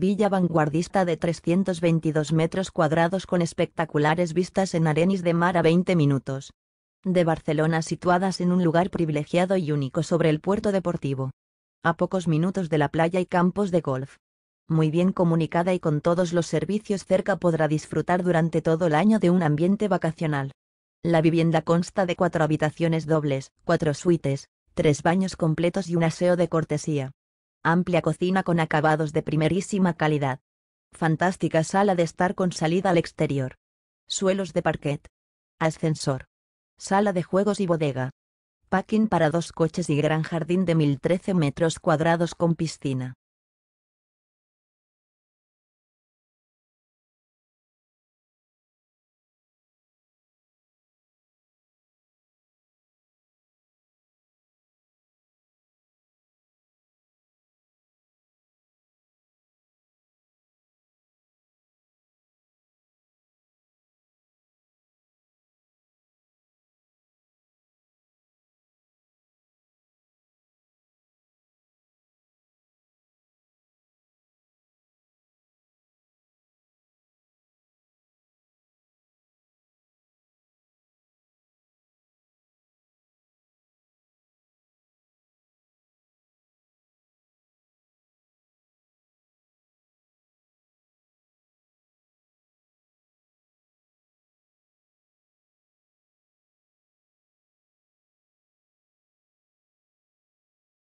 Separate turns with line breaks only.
villa vanguardista de 322 metros cuadrados con
espectaculares vistas en Arenis de Mar a 20 minutos. De Barcelona situadas en un lugar privilegiado y único sobre el puerto deportivo. A pocos minutos de la playa y campos de golf. Muy bien comunicada y con todos los servicios cerca podrá disfrutar durante todo el año de un ambiente vacacional. La vivienda consta de cuatro habitaciones dobles, cuatro suites, tres baños completos y un aseo de cortesía amplia cocina con acabados de primerísima calidad. Fantástica sala de estar con salida al exterior. Suelos de parquet. Ascensor. Sala de juegos y bodega.
Packing para dos coches y gran jardín de 1013 metros cuadrados con piscina.